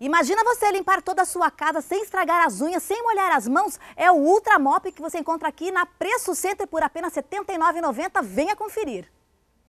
Imagina você limpar toda a sua casa sem estragar as unhas, sem molhar as mãos. É o Ultra Mop que você encontra aqui na Preço Center por apenas R$ 79,90. Venha conferir.